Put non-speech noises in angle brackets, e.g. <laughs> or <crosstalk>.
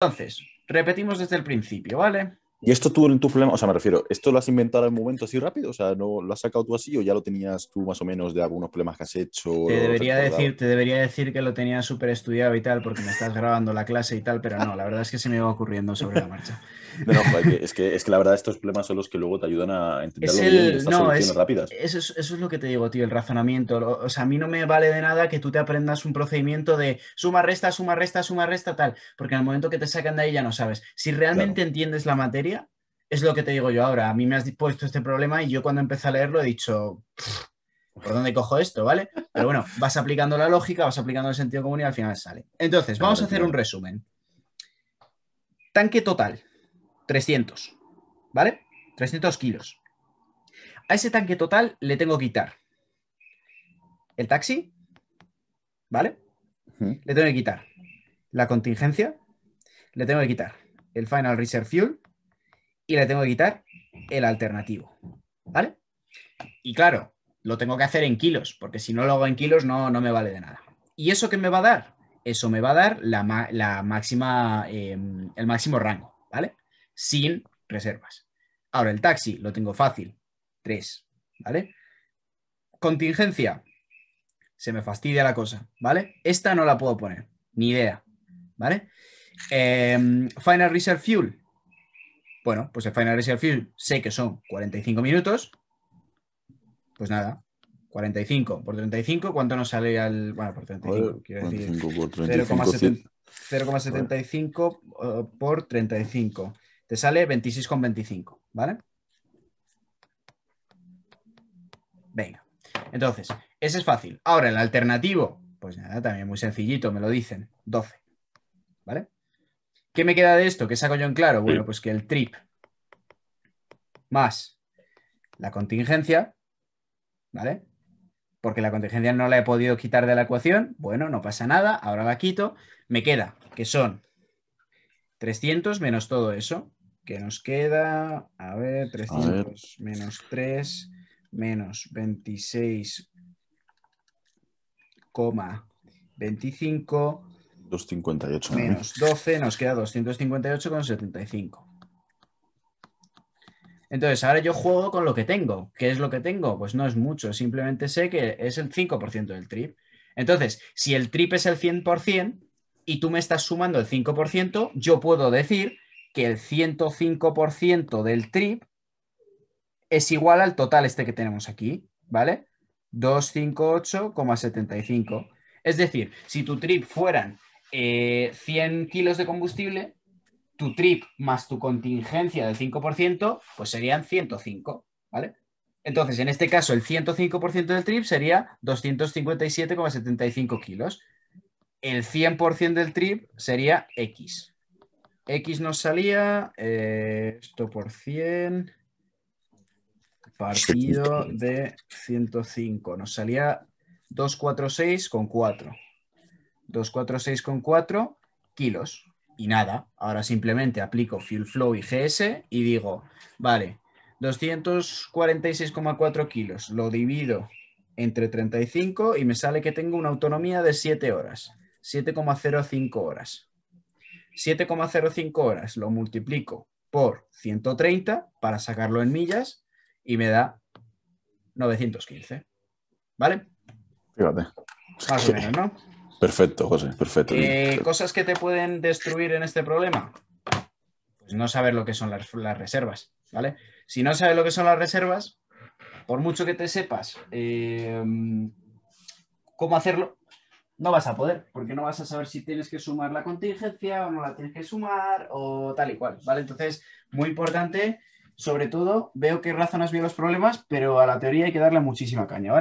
Entonces, repetimos desde el principio, ¿vale? ¿Y esto tú en tu problema? O sea, me refiero, ¿esto lo has inventado en un momento así rápido? O sea, ¿no lo has sacado tú así o ya lo tenías tú más o menos de algunos problemas que has hecho? Te debería, decir, debería decir que lo tenía súper estudiado y tal, porque me estás grabando la clase y tal, pero no, la verdad es que se me iba ocurriendo sobre la marcha. <laughs> No, no, es que, es la verdad estos problemas son los que luego te ayudan a entenderlo estas no, rápidas. Eso es, lo que te digo, tío, el razonamiento. O sea, a mí no me vale de nada que tú te aprendas un procedimiento de suma, resta, suma, resta, suma, resta, tal, porque al momento que te sacan de ahí ya no sabes. Si realmente entiendes la materia, es lo que te digo yo ahora. A mí me has puesto este problema y yo cuando empecé a leerlo he dicho, ¿por dónde cojo esto? ¿Vale? Pero bueno, vas aplicando la lógica, vas aplicando el sentido común y al final sale. Entonces, vamos a hacer un resumen. Tanque total, 300, ¿vale? 300 kilos. A ese tanque total le tengo que quitar el taxi, ¿vale? Le tengo que quitar la contingencia, le tengo que quitar el Final Reserve Fuel, y le tengo que quitar el alternativo. ¿Vale? Y claro, lo tengo que hacer en kilos, porque si no lo hago en kilos no, no me vale de nada. ¿Y eso qué me va a dar? Eso me va a dar la, máxima, em, el máximo rango, ¿vale? Sin reservas. Ahora, el taxi lo tengo fácil, 3, ¿vale? Contingencia, se me fastidia la cosa, ¿vale? Esta no la puedo poner, ni idea, ¿vale? Em, final Reserve Fuel, bueno, pues el Final el Film sé que son 45 minutos. Pues nada, 45 por 35, ¿cuánto nos sale al. Bueno, por 35, quiero decir. 0,75 por 35. Eh, Te sale 26,25, ¿vale? Venga. Entonces, ese es fácil. Ahora, el alternativo, pues nada, también muy sencillito, me lo dicen. 12. ¿Vale? ¿Qué me queda de esto? ¿Qué saco yo en claro? Bueno, pues que el trip más la contingencia, ¿vale? Porque la contingencia no la he podido quitar de la ecuación. Bueno, no pasa nada, ahora la quito. Me queda, que son 300 menos todo eso, que nos queda, a ver, 300 menos 3 menos 26,25 258 menos 12 nos queda 258,75. Entonces, ahora yo juego con lo que tengo. ¿Qué es lo que tengo? Pues no es mucho, simplemente sé que es el 5% del trip. Entonces, si el trip es el 100% y tú me estás sumando el 5%, yo puedo decir que el 105% del trip es igual al total este que tenemos aquí, ¿vale? 258,75. Es decir, si tu trip fueran 100 eh, kilos de combustible, tu trip más tu contingencia del 5%, pues serían 105, ¿vale? Entonces, en este caso, el 105% del trip sería 257,75 kilos. El 100% del trip sería X. X nos salía eh, esto por 100 partido de 105. Nos salía 246,4. 246,4 kilos. Y nada, ahora simplemente aplico Fuel Flow y GS y digo, vale, 246,4 kilos, lo divido entre 35 y me sale que tengo una autonomía de 7 horas, 7,05 horas. 7,05 horas lo multiplico por 130 para sacarlo en millas y me da 915. ¿Vale? Fíjate. Más o menos, ¿no? Perfecto, José, perfecto. Eh, cosas que te pueden destruir en este problema. Pues no saber lo que son las, reservas, ¿vale? Si no sabes lo que son las reservas, por mucho que te sepas em, cómo hacerlo, no vas a poder, porque no vas a saber si tienes que sumar la contingencia o no la tienes que sumar o tal y cual, ¿vale? Entonces, muy importante, sobre todo, veo que razonas bien los problemas, pero a la teoría hay que darle muchísima caña, ¿vale?